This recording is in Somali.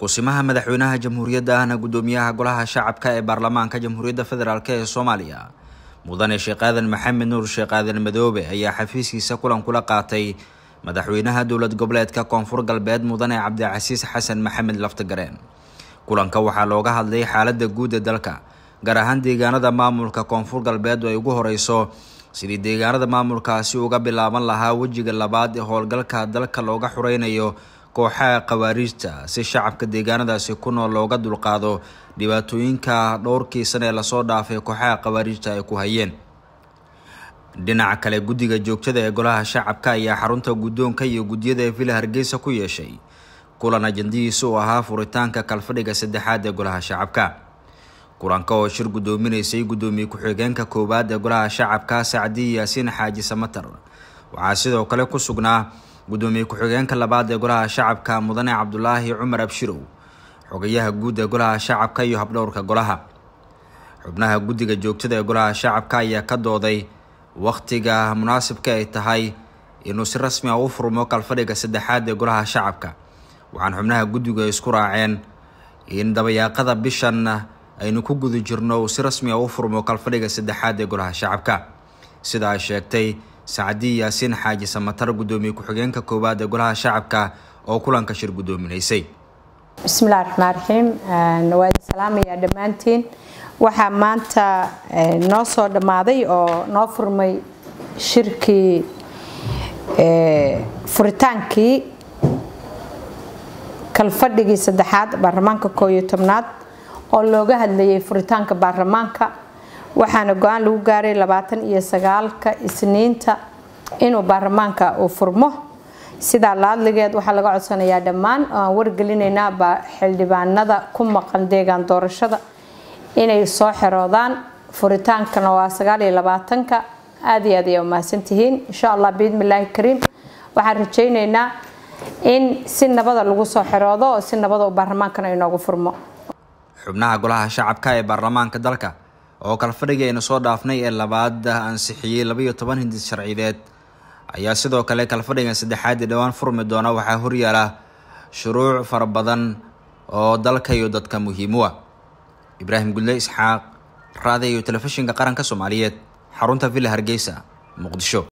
kusimaha madaxweynaha jamhuuriyadda ahna guddoomiyaha golaha shacabka ee baarlamaanka jamhuuriyadda federaalk ee soomaaliya mudane sheekh aadan maxamed nuur sheekh aadan madoobe ayaa xafiiskiisa kulan kula qaatay madaxweynaha dowlad goboleedka koonfur galbeed mudane cabdicasiis xasan maxamed laftagareen kulanka waxaa looga hadlay xaaladda guud ee dalka gaar ahaan deegaanada maamulka koonfur galbeed oo ay ugu horeyso sidii deegaanada maamulkaasi uga bilaaban lahaa wejiga labaad ee howlgalka dalka looga xureynayo kooxaha khawaariijta si shacabka deegaanadaasi ku nool looga dulqaado dhibaatooyinka dhowrkii sana ee lasoo dhaafay kooxaha khawaariijta ay ku hayeen dhinaca kale guddiga joogtada ee golaha shacabka ayaa xarunta guddoonka iyo guddiyada villa hargeysa ku yeeshay kulan ajandihiisa oo ahaa furitaanka kalfadhiga saddexaad ee golaha shacabka kulanka oo shir guddoominaysay guddoomiye ku-xigeenka koowaad ee golaha shacabka sacdi yaasiin xaaji samater waxaa sidoo kale ku sugnaa gudoomiye ku-xigeenka labaad ee golaha shacabka mudane cabdulaahi cumar abshirow xogayaha guud ee golaha shacabka iyo habdhowrka golaha xubnaha guddiga joogtada ee golaha shacabka ayaa ka dooday wakhtiga munaasibka ay tahay inuu si rasmi ah u furmo kalfadhiga saddexaad ee golaha shacabka waxaan xubnaha guddigu ay isku raaceen in dabayaaqada bishan aynu ku guda jirno uu si rasmi ah u furmo kalfadhiga saddexaad ee golaha shacabka sida ay sheegtay sacdi yaasiin xaaji samatar guddoomiye ku-xigeenka koowaad golaha shacabka oo kulanka shir guddoominaysay bismillahi raxmaan raxiim nawaadi salaamaya dhammaantiin waxaa maanta noo soo dhammaaday oo noo furmay shirkii furitaankii kalfadhigii saddexaad baarlamaanka koob iyo tobnaad oo looga hadlayay furitaanka baarlamaanka waxaana go-aan lagu gaaray labaatan iyo sagaalka isniinta inuu baarlamaanka uu furmo sidaa laadligeed waxaa laga codsanayaa dhammaan aan wargelinaynaa xildhibaanada ku maqan deegaan doorashada inay soo xiroodaan furitaankana waa sagaaliyo labaatanka aada iyo aad ayaa umahadsantihiin insha allah biidmillaahi kariim waxaan rajaynaynaa in si nabada lagu soo xiroodo oo si nabada u baarlamaankana inoogu furmo xubnaha golaha shacabka ee baarlamaanka dalka oo kalfadhigii aynu soo dhaafnay ee labaad ansixiyey labaiyo toban hindis sharcideed ayaa sidoo kale kalfadhigan saddexaad ee dhowaan furmi doona waxaa horyaala shuruuc fara badan oo dalka iyo dadka muhiimu a ah. ibraahim gulle isxaaq raadiyo telefishinka qaranka soomaaliyeed xarunta villa hargeysa muqdisho